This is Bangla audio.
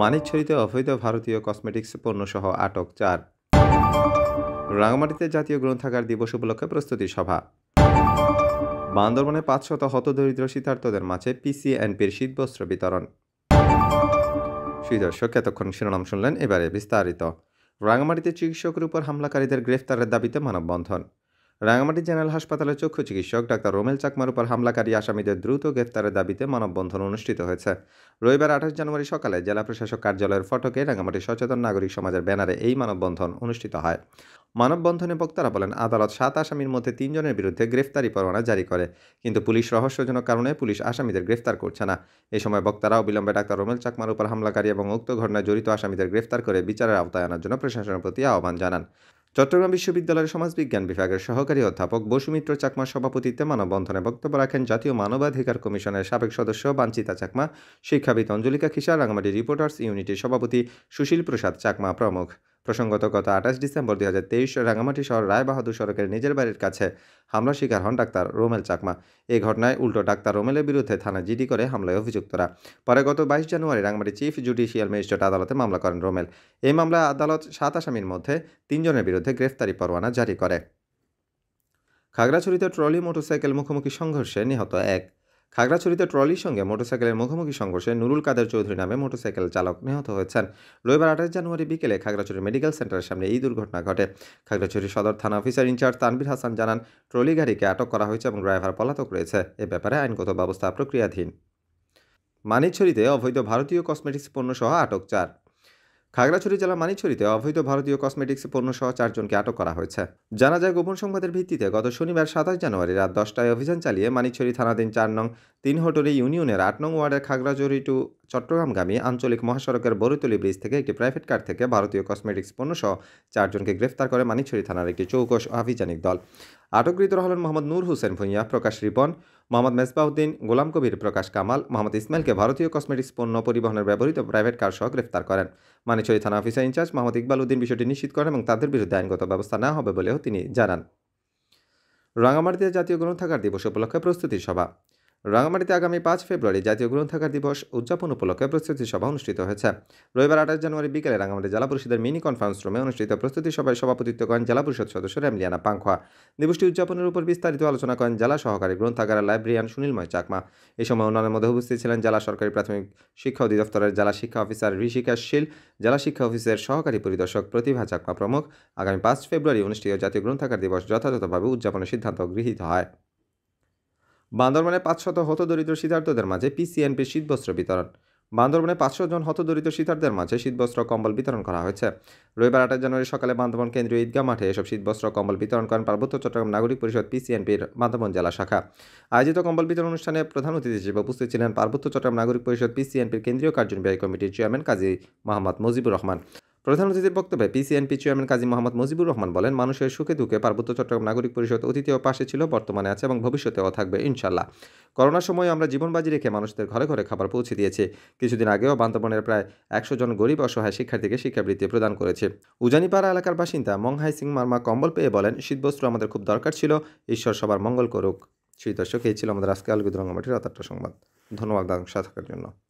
মানিকছড়িতে অবৈধ ভারতীয় কসমেটিক্স পণ্য সহ আটক চার রাঙামাটিতে জাতীয় গ্রন্থাগার দিবস উপলক্ষে প্রস্তুতি সভা বান্দরবনে পাঁচ শত হতদরিদ্র শীতার্থদের মাঝে পিসিএনপির শীতবস্ত্র বিতরণ সুদর্শক এতক্ষণ শিরোনাম শুনলেন এবারে বিস্তারিত রাঙামাটিতে চিকিৎসকের উপর হামলাকারীদের গ্রেফতারের দাবিতে মানববন্ধন রাঙামাটি জেনারেল হাসপাতালে চক্ষু চিকিৎসক ডাক্তার রোমেল চাকমার উপর হামলাকারী আসামিদের দ্রুত গ্রেফতারের দাবিতে মানববন্ধন অনুষ্ঠিত হয়েছে রবিবার আঠাশ জানুয়ারি সকালে জেলা প্রশাসক কার্যালয়ের ফটকে রাঙামাটি সচেতন নাগরিক সমাজের ব্যানারে এই মানববন্ধন অনুষ্ঠিত হয় মানববন্ধনে বক্তারা বলেন আদালত সাত আসামির মধ্যে তিনজনের বিরুদ্ধে গ্রেফতারি পরোয়ানা জারি করে কিন্তু পুলিশ রহস্যজনক কারণে পুলিশ আসামিদের গ্রেফতার করছে না এ সময় বক্তারা অবিলম্বে ডাক্তার রোমেল চাকমার উপর হামলাকারী এবং উক্ত ঘটনায় জড়িত আসামিদের গ্রেফতার করে বিচারের আওতায় আনার জন্য প্রশাসনের প্রতি আহ্বান জানান চট্টগ্রাম বিশ্ববিদ্যালয়ের সমাজবিজ্ঞান বিভাগের সহকারী অধ্যাপক বসুমিত্র চাকমা সভাপতিত্বে মানববন্ধনে বক্তব্য রাখেন জাতীয় মানবাধিকার কমিশনের সাবেক সদস্য বাঞ্চিতা চাকমা শিক্ষাবিদ অঞ্জলিকা খিসা রাঙামাটি রিপোর্টার্স ইউনিটির সভাপতি সুশীল প্রসাদ চাকমা প্রমুখ প্রসঙ্গত গত আঠাশ ডিসেম্বর দুই হাজার তেইশ রাঙামাটি শহর রায়বাহাদুর সড়কের নিজের বাড়ির কাছে হামলা শিকার হন ডাক্তার রোমেল চাকমা এই ঘটনায় উল্টো ডাক্তার রোমেলের বিরুদ্ধে থানা জিডি করে হামলায় অভিযুক্তরা পরে গত বাইশ January Rangamati chief judicial magistrate আদালতে মামলা করেন রোমেল এই মামলায় আদালত সাত আসামির মধ্যে তিনজনের বিরুদ্ধে গ্রেফতারি পরোয়ানা জারি করে খাগড়াছড়িতে ট্রলি মোটরসাইকেল মুখোমুখি সংঘর্ষে নিহত এক খাগড়াছড়িতে ট্রলির সঙ্গে মোটরসাইকেলের মুখোমুখি সংঘর্ষে নুরুল কাদের চৌধুরী নামে মোটরসাইকেল চালক নিহত হয়েছেন রবিবার আঠাশ জানুয়ারি বিকেলে খাগড়াছড়ি মেডিকেল সেন্টারের সামনে এই দুর্ঘটনা ঘটে খাগড়াছড়ি সদর থানা অফিসার ইনচার্জ তানবির হাসান জানান ট্রলি গাড়িকে আটক করা হয়েছে এবং ড্রাইভার পলাতক রয়েছে এ ব্যাপারে আইনগত ব্যবস্থা প্রক্রিয়াধীন মানিকছড়িতে অবৈধ ভারতীয় কসমেটিক্স পণ্য সহ আটক চার খাগড়াছড়ি জেলার মানিছড়িতে অবৈধ ভারতীয় কসমেটিক্স পণ্যসহ চারজনকে আটক করা হয়েছে জানা যায় গোপন সংবাদের ভিত্তিতে গত শনিবার সাতাশ জানুয়ারি রাত দশটায় অভিযান চালিয়ে মানিছড়ি থানাধীন চার নং তিন তিনহটরি ইউনিয়নের আট নং ওয়ার্ডের খাগড়াছড়ি টু চট্টগ্রামগামী আঞ্চলিক মহাসড়কের বরুতলি ব্রিজ থেকে একটি প্রাইভেট কার থেকে ভারতীয় কসমেটিক্স পণ্য সহ চারজনকে গ্রেফতার করে মানিকছড়ি থানার একটি চৌকশ আভিযানিক দল আটকৃত হলেন মোহাম্মদ নূর হোসেন ভুঁইয়া প্রকাশ রিপন মোহাম্মদ মেসবাউদ্দিন গোলাম কবির প্রকাশ কামাল মোহাম্মদ ইসমাইলকে ভারতীয় কসমেটিক্স পণ্য পরিবহনের ব্যবহৃত প্রাইভেট কার সহ গ্রেফতার করেন মানিকছড়ি থানা অফিসার ইনচার্জ মোহাম্মদ ইকবাল উদ্দিন বিষয়টি নিশ্চিত করেন এবং তাদের বিরুদ্ধে আইনগত ব্যবস্থা না হবে বলেও তিনি জানান রাঙামাটিতে জাতীয় গ্রন্থাগার দিবস উপলক্ষে প্রস্তুতি সভা রাঙামাটিতে আগামী পাঁচ ফেব্রুয়ারি জাতীয় গ্রন্থাগার দিবস উদযাপন উপলক্ষে প্রস্তুতি সভা অনুষ্ঠিত হয়েছে রবিবার আঠাশ জানুয়ারি বিকেলে রাঙামাটি জেলা পরিষদের মিনি কনফারেন্স রুমে অনুষ্ঠিত প্রস্তুতি সভায় সভাপতিত্ব করেন জেলা পরিষদ সদস্য রেমলিয়ানা পাংখোয়া দিবসটি উদযাপনের উপর বিস্তারিত আলোচনা করেন জেলা সহকারী গ্রন্থাগারের লাইব্রেরিয়ান সুনীলময় চাকমা এই সময় অন্যান্য মধ্যে উপস্থিত ছিলেন জেলা সরকারি প্রাথমিক শিক্ষা অধিদপ্তরের জেলা শিক্ষা অফিসার ঋষিকাশ শীল জেলা শিক্ষা অফিসের সহকারী পরিদর্শক প্রতিভা চাকমা প্রমুখ আগামী পাঁচ ফেব্রুয়ারি অনুষ্ঠিত জাতীয় গ্রন্থাগার দিবস যথাযথভাবে উদযাপনের সিদ্ধান্ত গৃহীত হয় বান্দরবানে পাঁচশত হতদরিদ্র শীতার্থদের মাঝে পিসিএনপি শীতবস্ত্র বিতরণ বান্দরবনে পাঁচশো জন হতদরিদ্র শীতার্থদের মাঝে শীতবস্ত্র কম্বল বিতরণ করা হয়েছে রবিবার আঠাশ জানুয়ারি সকালে বান্দরবন কেন্দ্রীয় ঈদগাহ মাঠে এসব শীতবস্ত্র কম্বল বিতরণ করেন পার্বত্য চট্টগ্রাম নাগরিক পরিষদ পিসিএনপির বান্দরবন জেলা শাখা আয়োজিত কম্বল বিতরণ অনুষ্ঠানে প্রধান অতিথি হিসেবে উপস্থিত ছিলেন পার্বত্য চট্টগ্রাম নাগরিক পরিষদ পিসিএনপির কেন্দ্রীয় কার্যনির্বাহী কমিটির চেয়ারম্যান কাজী মোহাম্মদ মুজিবুর রহমান প্রধান অতিথির বক্তব্যে পিসিএনপি চেয়ারম্যান কাজী মোহাম্মদ মুজিবুর রহমান বলেন মানুষের সুখে দুঃখে পার্বত্য চট্টগ্রাম নাগরিক পরিষদ অতিথিও পাশে ছিল বর্তমানে আছে এবং ভবিষ্যতেও থাকবে ইনশাল্লাহ করোনার সময় আমরা জীবন বাজি রেখে মানুষদের ঘরে ঘরে খাবার পৌঁছে দিয়েছি কিছুদিন আগেও বান্দরবনের প্রায় একশো জন গরিব অসহায় শিক্ষার্থীকে শিক্ষাবৃত্তি প্রদান করেছে উজানিপাড়া এলাকার বাসিন্দা মংহাই সিং মার্মা কম্বল পেয়ে বলেন শীতবস্ত্র আমাদের খুব দরকার ছিল ঈশ্বর সবার মঙ্গল করুক সেই দর্শক এই ছিল আমাদের আজকে আলগুদ রঙ্গামাটির সংবাদ ধন্যবাদ দাদা থাকার জন্য